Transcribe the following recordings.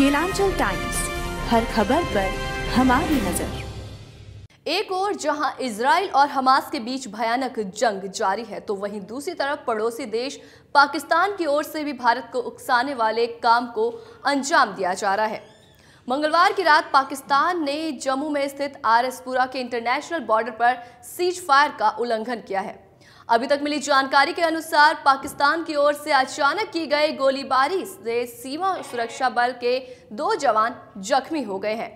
Kelanchal times हर खबर पर हमारी नजर एक ओर जहां इसराइल और हमास के बीच भयानक जंग जारी है तो वहीं दूसरी तरफ पड़ोसी देश पाकिस्तान की ओर से भी भारत को उकसाने वाले काम को अंजाम दिया जा रहा है मंगलवार की रात पाकिस्तान ने जम्मू में स्थित आरएसपुरा के इंटरनेशनल बॉर्डर पर सीज फायर का उल्लंघन किया है अभी तक मिली जानकारी के अनुसार पाकिस्तान की ओर से अचानक की गई गोलीबारी से सीमा सुरक्षा बल के दो जवान जख्मी हो गए हैं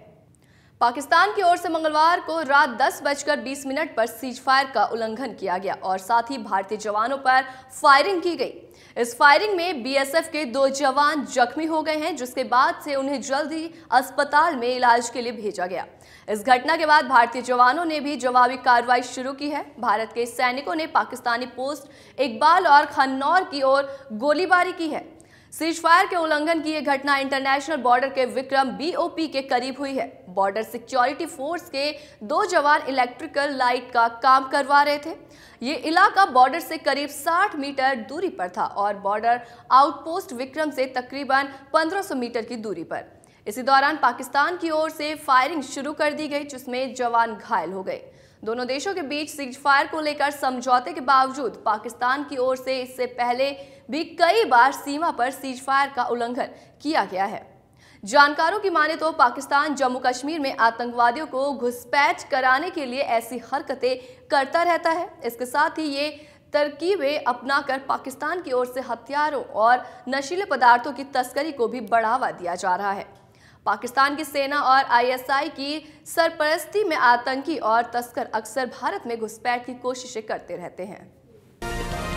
पाकिस्तान की ओर से मंगलवार को रात दस बजकर बीस मिनट पर सीज फायर का उल्लंघन किया गया और साथ ही भारतीय जवानों पर फायरिंग की गई इस फायरिंग में बीएसएफ के दो जवान जख्मी हो गए हैं जिसके बाद से उन्हें जल्द ही अस्पताल में इलाज के लिए भेजा गया इस घटना के बाद भारतीय जवानों ने भी जवाबी कार्रवाई शुरू की है भारत के सैनिकों ने पाकिस्तानी पोस्ट इकबाल और खन्नौर की ओर गोलीबारी की है सीजफायर के उल्लंघन की यह घटना इंटरनेशनल बॉर्डर के विक्रम बीओपी के करीब हुई है बॉर्डर सिक्योरिटी फोर्स के दो जवान इलेक्ट्रिकल लाइट का काम करवा रहे थे ये इलाका बॉर्डर से करीब 60 मीटर दूरी पर था और बॉर्डर आउटपोस्ट विक्रम से तकरीबन 1500 मीटर की दूरी पर इसी दौरान पाकिस्तान की ओर से फायरिंग शुरू कर दी गई जिसमें जवान घायल हो गए दोनों देशों के बीच सीजफायर को लेकर समझौते के बावजूद पाकिस्तान की ओर से इससे पहले भी कई बार सीमा पर सीजफायर का उल्लंघन किया गया है जानकारों की माने तो पाकिस्तान जम्मू कश्मीर में आतंकवादियों को घुसपैठ कराने के लिए ऐसी हरकतें करता रहता है इसके साथ ही ये तरकीबें अपनाकर पाकिस्तान की ओर से हथियारों और नशीले पदार्थों की तस्करी को भी बढ़ावा दिया जा रहा है पाकिस्तान की सेना और आईएसआई की सरपरस्ती में आतंकी और तस्कर अक्सर भारत में घुसपैठ की कोशिशें करते रहते हैं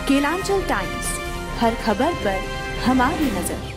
केलांचल टाइम्स हर खबर पर हमारी नजर